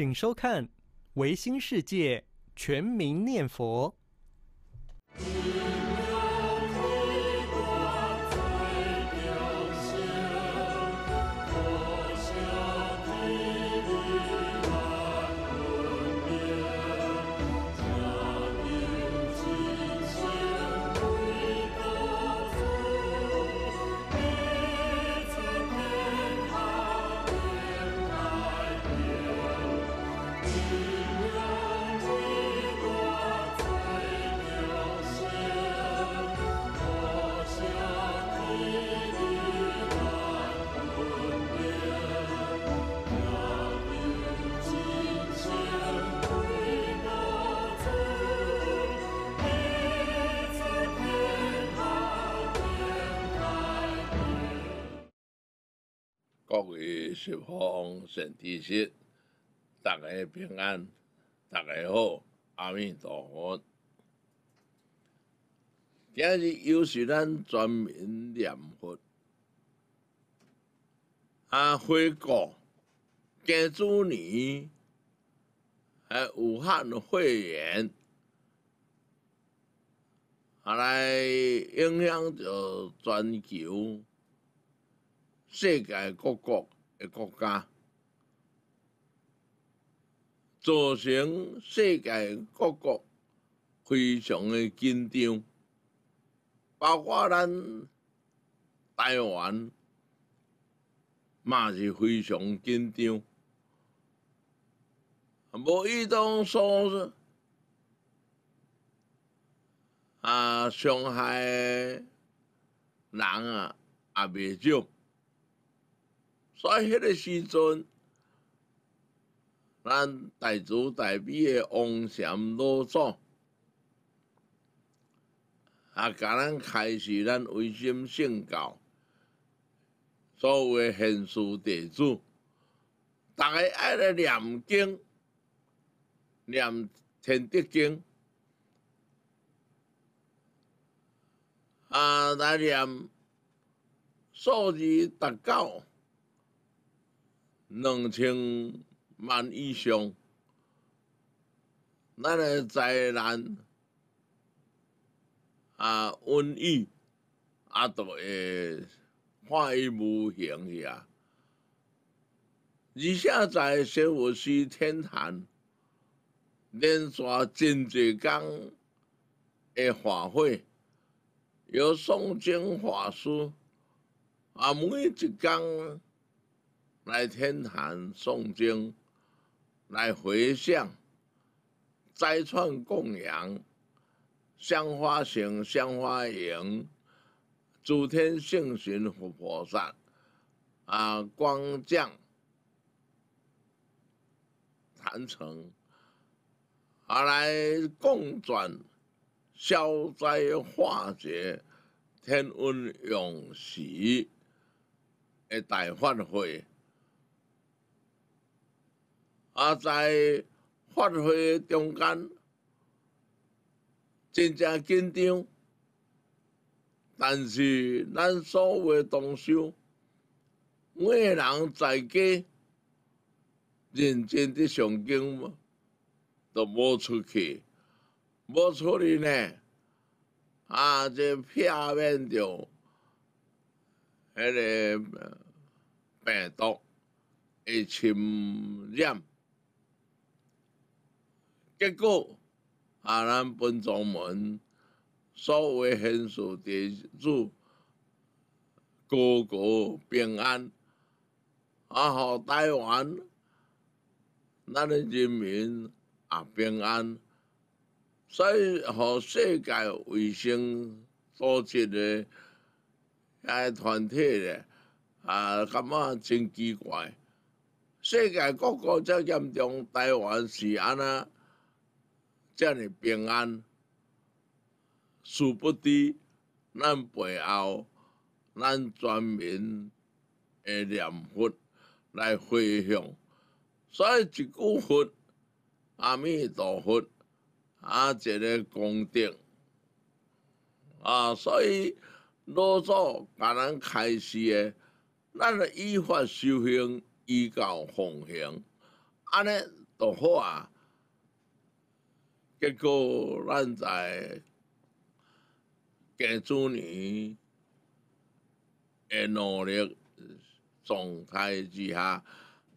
请收看《维新世界全民念佛》。各位十方善知识，大家平安，大家好，阿弥陀佛。今日又是咱全民念佛，阿弥陀佛。今年，哎，武汉肺炎，啊，来影响着全球。世界各国的国家造成世界各国非常的紧张，包括咱台湾嘛是非常紧张，无意中说啊，伤害人啊也未少。所以迄个时阵，咱大慈大悲诶，王禅老祖啊，甲咱开始咱为心信教，作为现世弟子，大家爱来念经，念《天德经》，啊来念数字达九。二千万以上，咱的灾难啊，瘟疫啊，都会化为无形去啊。而且在小佛寺天坛，连续真侪天，的法会，有诵经法师啊，每一天。来天坛诵经，来回向，斋串供养，香花行香花迎，诸天性寻菩萨，啊光降坛城，而来共转消灾化解，天恩永喜，诶大法会。啊，在发挥中间真正紧张，但是咱所谓动手，每个人在家认真地上镜，都无出去，无出去呢。啊，就片面到迄个病毒会侵染。结果，啊！咱本宗门所谓亲属地主，各国平安，啊！好，台湾，咱的人民啊平安，所以，和世界卫生组织的遐团体咧，啊，感觉真奇怪，世界各国在严重，台湾是安那？这你平安，殊不知咱背后咱全民的念佛来回向，所以一句佛阿弥陀佛啊，这个功德啊，所以祖做，咱开始的，咱依法修行，依教奉行，安尼都好啊。结果，咱在家族年诶努力状态之下，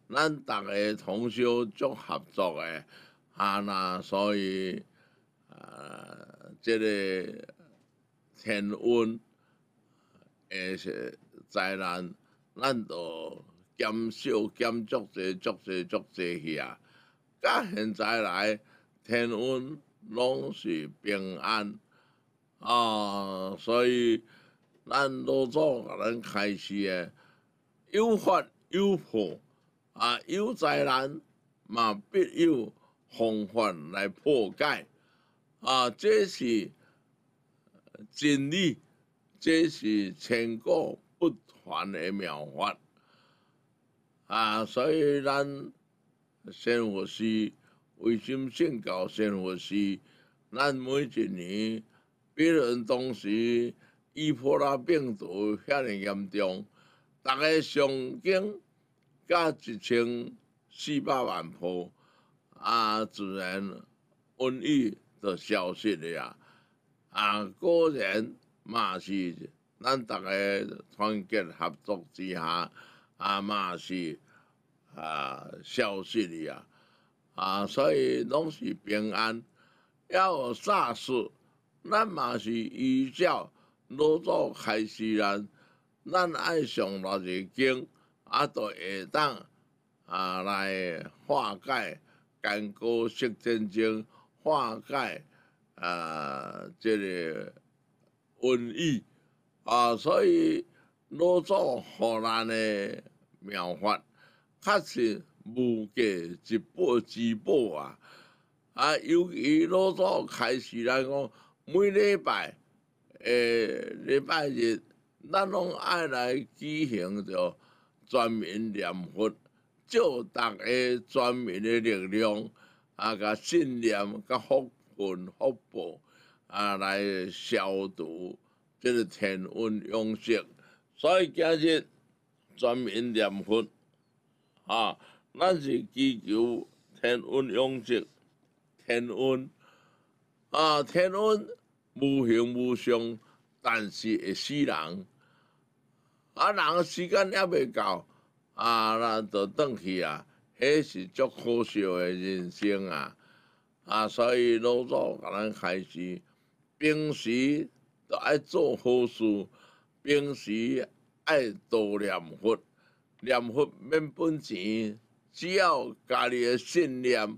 咱逐个同乡做合作诶，哈那所以，啊，这个天温是灾难，咱都减少减少些、啊，现在来。天运拢是平安啊，所以咱都做人开始诶，有法有破啊，有灾难嘛，必有方法来破解啊，这是真理，这是千古不传诶妙法啊，所以咱生活是。为心先搞生活是咱每一年，别人当时伊波拉病毒遐尼严重，大家上镜甲一千四百万铺啊，自然瘟疫就消失了呀！啊，果然嘛是咱大家团结合作之下啊嘛是啊消失了呀！啊，所以拢是平安。要啥事，咱嘛是依照老祖开示咱，咱爱上那几经，啊，就会当啊来化解干戈，消战争，化解啊，这个瘟疫。啊，所以老祖给咱的妙法，确实。无价一宝之宝啊！啊，由于老早开始来讲，每礼拜，诶，礼拜日，咱拢爱来举行着全民念佛，借大家全民的力量，啊，甲信念，甲福运福报，啊，来消毒，即个天温永续。所以今日全民念佛，啊！咱是祈求天恩永济，天恩啊，天恩无形无相，但是会死人。啊，人个时间也未到，啊，咱就倒去啊，迄是足可笑的人生啊！啊，所以老祖甲咱开始，平时着爱做好事，平时爱多念佛，念佛免本钱。只要家己诶信念，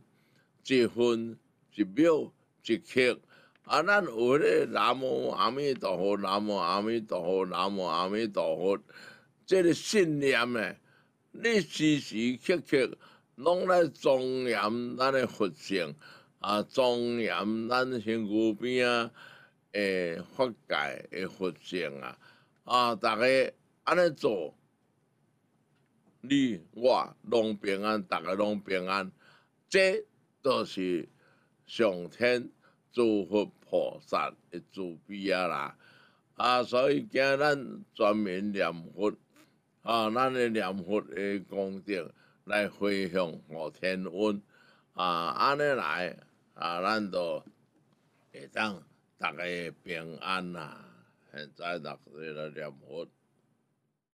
一分一秒一刻，啊，咱迄个南无阿弥陀佛，南无阿弥陀佛，南无阿弥陀佛，即个信念诶，你时时刻刻拢来庄严咱诶佛性，啊，庄严咱身躯边啊，诶，法界诶佛性啊，啊，逐个安尼做。你我拢平安，大家拢平安，这都是上天、祝福菩萨的慈悲啦。啊，所以今咱全门念佛，啊，咱咧念佛的功德来回向和天恩，啊，安尼来，啊，咱就会当大家平安啊。现在逐个咧念佛。